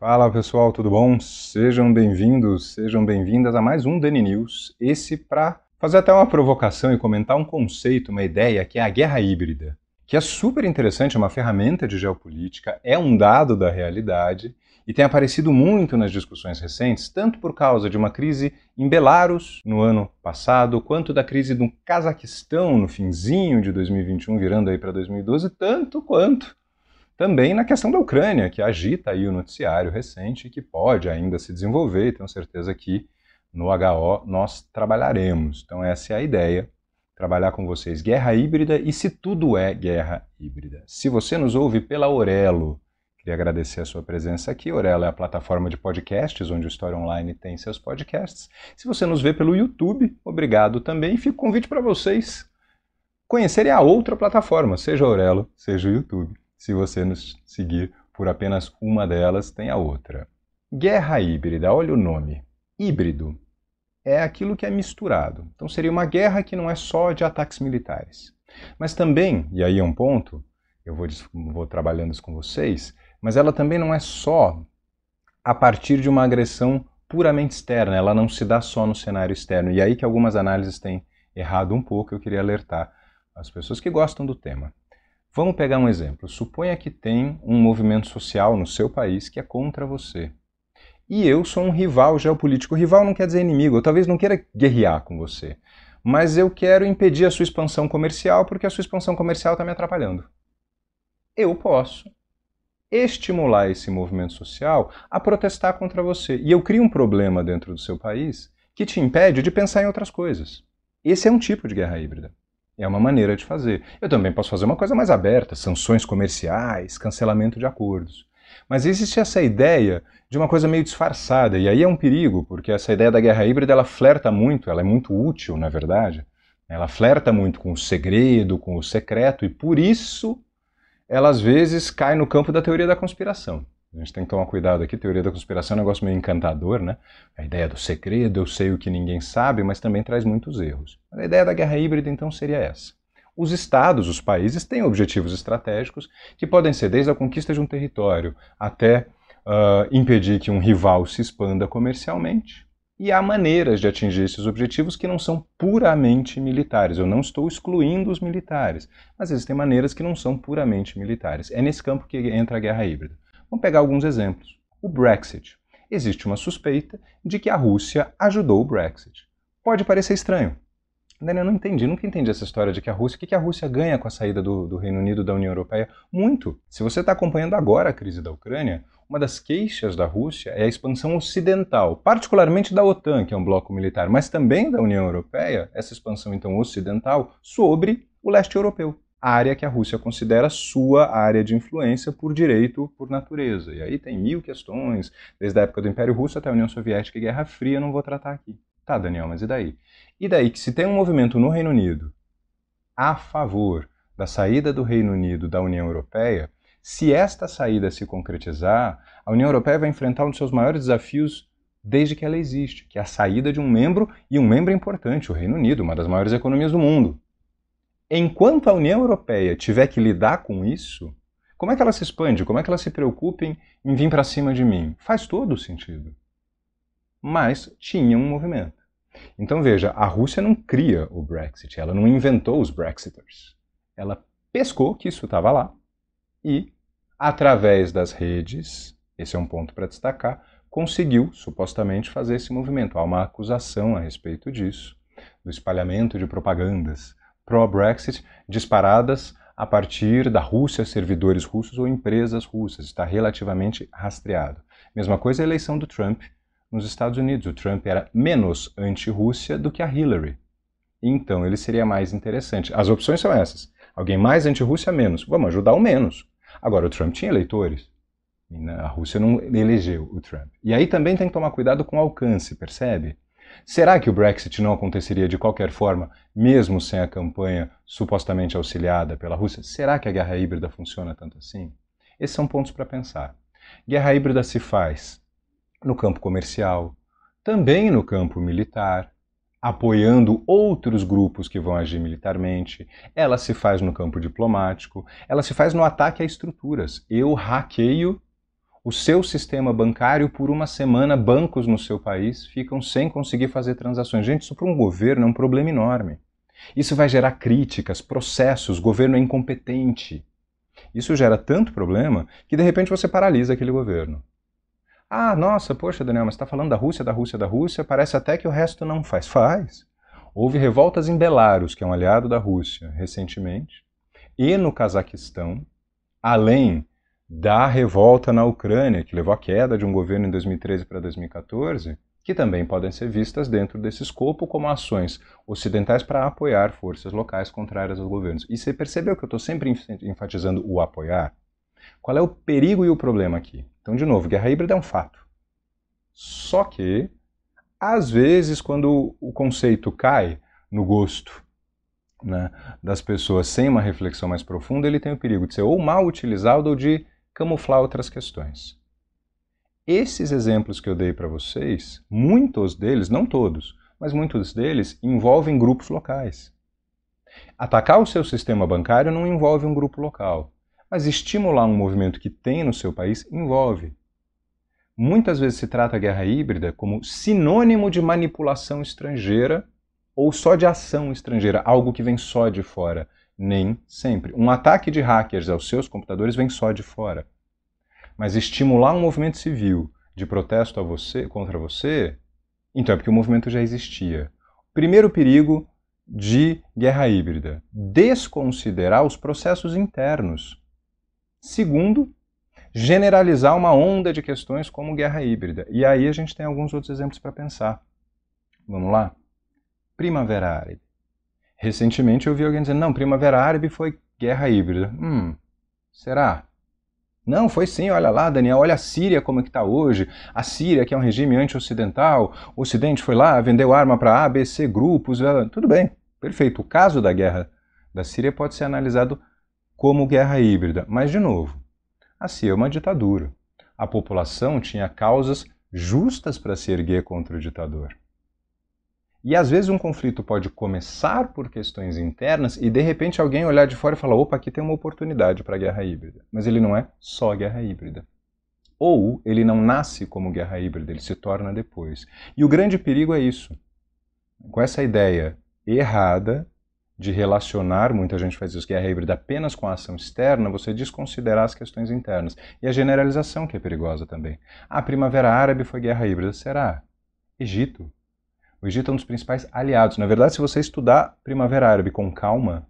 Fala pessoal, tudo bom? Sejam bem-vindos, sejam bem-vindas a mais um Dani News. Esse para fazer até uma provocação e comentar um conceito, uma ideia que é a guerra híbrida, que é super interessante, é uma ferramenta de geopolítica, é um dado da realidade e tem aparecido muito nas discussões recentes, tanto por causa de uma crise em Belarus no ano passado, quanto da crise do Cazaquistão no finzinho de 2021, virando aí para 2012, tanto quanto também na questão da Ucrânia, que agita aí o noticiário recente e que pode ainda se desenvolver, tenho certeza que no HO nós trabalharemos. Então essa é a ideia, trabalhar com vocês guerra híbrida e se tudo é guerra híbrida. Se você nos ouve pela Orelo, queria agradecer a sua presença aqui. Orelo é a plataforma de podcasts onde o História Online tem seus podcasts. Se você nos vê pelo YouTube, obrigado também. Fico convite para vocês conhecerem a outra plataforma, seja Orelo, seja o YouTube. Se você nos seguir por apenas uma delas, tem a outra. Guerra híbrida, olha o nome. Híbrido é aquilo que é misturado. Então seria uma guerra que não é só de ataques militares. Mas também, e aí é um ponto, eu vou, vou trabalhando isso com vocês, mas ela também não é só a partir de uma agressão puramente externa, ela não se dá só no cenário externo. E aí que algumas análises têm errado um pouco, eu queria alertar as pessoas que gostam do tema. Vamos pegar um exemplo. Suponha que tem um movimento social no seu país que é contra você. E eu sou um rival geopolítico. Rival não quer dizer inimigo, eu talvez não queira guerrear com você. Mas eu quero impedir a sua expansão comercial porque a sua expansão comercial está me atrapalhando. Eu posso estimular esse movimento social a protestar contra você. E eu crio um problema dentro do seu país que te impede de pensar em outras coisas. Esse é um tipo de guerra híbrida. É uma maneira de fazer. Eu também posso fazer uma coisa mais aberta, sanções comerciais, cancelamento de acordos. Mas existe essa ideia de uma coisa meio disfarçada, e aí é um perigo, porque essa ideia da guerra híbrida ela flerta muito, ela é muito útil, na é verdade. Ela flerta muito com o segredo, com o secreto, e por isso ela às vezes cai no campo da teoria da conspiração. A gente tem que tomar cuidado aqui. Teoria da conspiração é um negócio meio encantador, né? A ideia do segredo, eu sei o que ninguém sabe, mas também traz muitos erros. A ideia da guerra híbrida, então, seria essa. Os estados, os países, têm objetivos estratégicos que podem ser desde a conquista de um território até uh, impedir que um rival se expanda comercialmente. E há maneiras de atingir esses objetivos que não são puramente militares. Eu não estou excluindo os militares, mas existem maneiras que não são puramente militares. É nesse campo que entra a guerra híbrida. Vamos pegar alguns exemplos. O Brexit. Existe uma suspeita de que a Rússia ajudou o Brexit. Pode parecer estranho. Daniel, não entendi, nunca entendi essa história de que a Rússia, o que a Rússia ganha com a saída do, do Reino Unido da União Europeia? Muito. Se você está acompanhando agora a crise da Ucrânia, uma das queixas da Rússia é a expansão ocidental, particularmente da OTAN, que é um bloco militar, mas também da União Europeia, essa expansão então ocidental sobre o leste europeu área que a Rússia considera sua área de influência por direito, por natureza. E aí tem mil questões, desde a época do Império Russo até a União Soviética e Guerra Fria, não vou tratar aqui. Tá, Daniel, mas e daí? E daí que se tem um movimento no Reino Unido a favor da saída do Reino Unido da União Europeia, se esta saída se concretizar, a União Europeia vai enfrentar um dos seus maiores desafios desde que ela existe, que é a saída de um membro e um membro importante, o Reino Unido, uma das maiores economias do mundo enquanto a União Europeia tiver que lidar com isso, como é que ela se expande? Como é que ela se preocupa em, em vir para cima de mim? Faz todo sentido. Mas tinha um movimento. Então veja, a Rússia não cria o Brexit, ela não inventou os Brexiters. Ela pescou que isso estava lá e, através das redes, esse é um ponto para destacar, conseguiu supostamente fazer esse movimento. Há uma acusação a respeito disso, do espalhamento de propagandas pró-Brexit disparadas a partir da Rússia, servidores russos ou empresas russas. Está relativamente rastreado. Mesma coisa a eleição do Trump nos Estados Unidos. O Trump era menos anti-Rússia do que a Hillary. Então ele seria mais interessante. As opções são essas. Alguém mais anti-Rússia, menos. Vamos ajudar o menos. Agora, o Trump tinha eleitores. A Rússia não elegeu o Trump. E aí também tem que tomar cuidado com o alcance, percebe? Será que o Brexit não aconteceria de qualquer forma, mesmo sem a campanha supostamente auxiliada pela Rússia? Será que a guerra híbrida funciona tanto assim? Esses são pontos para pensar. Guerra híbrida se faz no campo comercial, também no campo militar, apoiando outros grupos que vão agir militarmente, ela se faz no campo diplomático, ela se faz no ataque a estruturas. Eu hackeio o seu sistema bancário por uma semana, bancos no seu país ficam sem conseguir fazer transações. Gente, isso para um governo é um problema enorme. Isso vai gerar críticas, processos, governo é incompetente. Isso gera tanto problema que de repente você paralisa aquele governo. Ah, nossa, poxa, Daniel, mas está falando da Rússia, da Rússia, da Rússia, parece até que o resto não faz. Faz. Houve revoltas em Belarus, que é um aliado da Rússia, recentemente, e no Cazaquistão, além da revolta na Ucrânia, que levou à queda de um governo em 2013 para 2014, que também podem ser vistas dentro desse escopo como ações ocidentais para apoiar forças locais contrárias aos governos. E você percebeu que eu estou sempre enfatizando o apoiar? Qual é o perigo e o problema aqui? Então, de novo, guerra híbrida é um fato. Só que, às vezes, quando o conceito cai no gosto né, das pessoas sem uma reflexão mais profunda, ele tem o perigo de ser ou mal utilizado ou de camuflar outras questões. Esses exemplos que eu dei para vocês, muitos deles, não todos, mas muitos deles envolvem grupos locais. Atacar o seu sistema bancário não envolve um grupo local, mas estimular um movimento que tem no seu país envolve. Muitas vezes se trata a guerra híbrida como sinônimo de manipulação estrangeira ou só de ação estrangeira, algo que vem só de fora. Nem sempre. Um ataque de hackers aos seus computadores vem só de fora. Mas estimular um movimento civil de protesto você, contra você, então é porque o movimento já existia. Primeiro perigo de guerra híbrida: desconsiderar os processos internos. Segundo, generalizar uma onda de questões como guerra híbrida. E aí a gente tem alguns outros exemplos para pensar. Vamos lá? Primavera árida Recentemente eu vi alguém dizendo: não, Primavera Árabe foi guerra híbrida. Hum, será? Não, foi sim, olha lá, Daniel, olha a Síria como é que está hoje. A Síria, que é um regime anti-ocidental, o Ocidente foi lá, vendeu arma para A, B, C grupos, eh, tudo bem, perfeito. O caso da guerra da Síria pode ser analisado como guerra híbrida. Mas, de novo, a Síria é uma ditadura. A população tinha causas justas para se erguer contra o ditador. E às vezes um conflito pode começar por questões internas e de repente alguém olhar de fora e falar: opa, aqui tem uma oportunidade para a guerra híbrida. Mas ele não é só guerra híbrida. Ou ele não nasce como guerra híbrida, ele se torna depois. E o grande perigo é isso. Com essa ideia errada de relacionar, muita gente faz isso, guerra híbrida apenas com a ação externa, você desconsiderar as questões internas. E a generalização que é perigosa também. A Primavera Árabe foi guerra híbrida, será? Egito o Egito é um dos principais aliados. Na verdade, se você estudar Primavera Árabe com calma,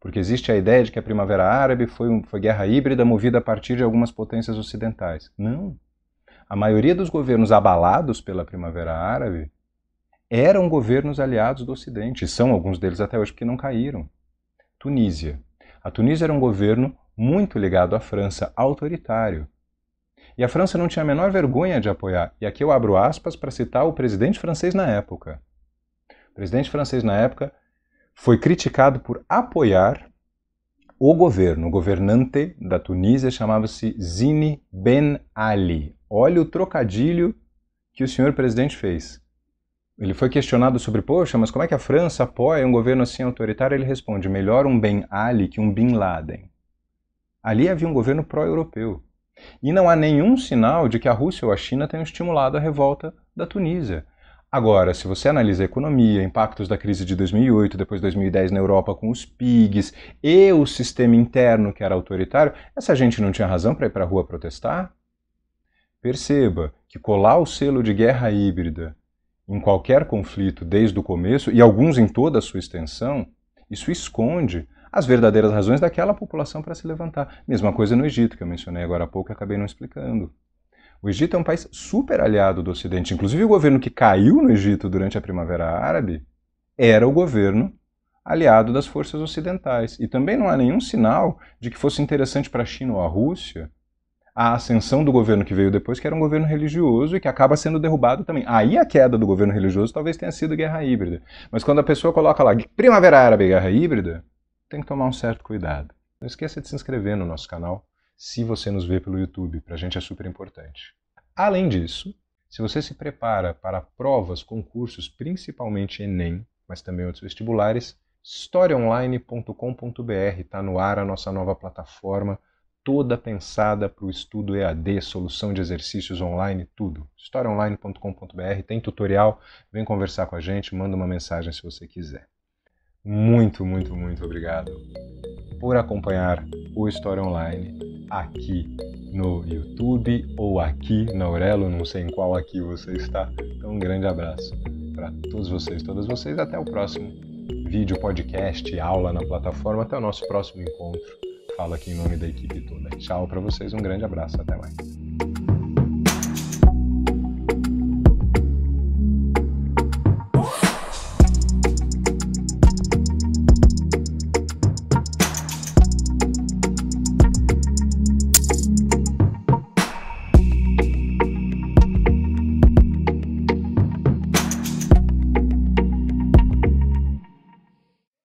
porque existe a ideia de que a Primavera Árabe foi, um, foi guerra híbrida movida a partir de algumas potências ocidentais. Não. A maioria dos governos abalados pela Primavera Árabe eram governos aliados do Ocidente, são alguns deles até hoje porque não caíram. Tunísia. A Tunísia era um governo muito ligado à França, autoritário. E a França não tinha a menor vergonha de apoiar. E aqui eu abro aspas para citar o presidente francês na época. O presidente francês na época foi criticado por apoiar o governo. O governante da Tunísia chamava-se Zine Ben Ali. Olha o trocadilho que o senhor presidente fez. Ele foi questionado sobre, poxa, mas como é que a França apoia um governo assim autoritário? Ele responde, melhor um Ben Ali que um Bin Laden. Ali havia um governo pró-europeu. E não há nenhum sinal de que a Rússia ou a China tenham estimulado a revolta da Tunísia. Agora, se você analisa a economia, impactos da crise de 2008, depois 2010 na Europa com os PIGs e o sistema interno que era autoritário, essa gente não tinha razão para ir para a rua protestar? Perceba que colar o selo de guerra híbrida em qualquer conflito desde o começo, e alguns em toda a sua extensão, isso esconde as verdadeiras razões daquela população para se levantar. Mesma coisa no Egito, que eu mencionei agora há pouco e acabei não explicando. O Egito é um país super aliado do Ocidente. Inclusive, o governo que caiu no Egito durante a Primavera Árabe era o governo aliado das forças ocidentais. E também não há nenhum sinal de que fosse interessante para a China ou a Rússia a ascensão do governo que veio depois, que era um governo religioso e que acaba sendo derrubado também. Aí a queda do governo religioso talvez tenha sido guerra híbrida. Mas quando a pessoa coloca lá Primavera Árabe e Guerra Híbrida, tem que tomar um certo cuidado. Não esqueça de se inscrever no nosso canal se você nos vê pelo YouTube, para a gente é super importante. Além disso, se você se prepara para provas, concursos, principalmente Enem, mas também outros vestibulares, storyonline.com.br está no ar a nossa nova plataforma, toda pensada para o estudo EAD, solução de exercícios online, tudo. storyonline.com.br tem tutorial, vem conversar com a gente, manda uma mensagem se você quiser. Muito, muito, muito obrigado por acompanhar o História Online aqui no YouTube ou aqui na Aurelo, não sei em qual aqui você está. Então, um grande abraço para todos vocês, todas vocês. Até o próximo vídeo, podcast, aula na plataforma. Até o nosso próximo encontro. Falo aqui em nome da equipe toda. Tchau para vocês, um grande abraço, até mais.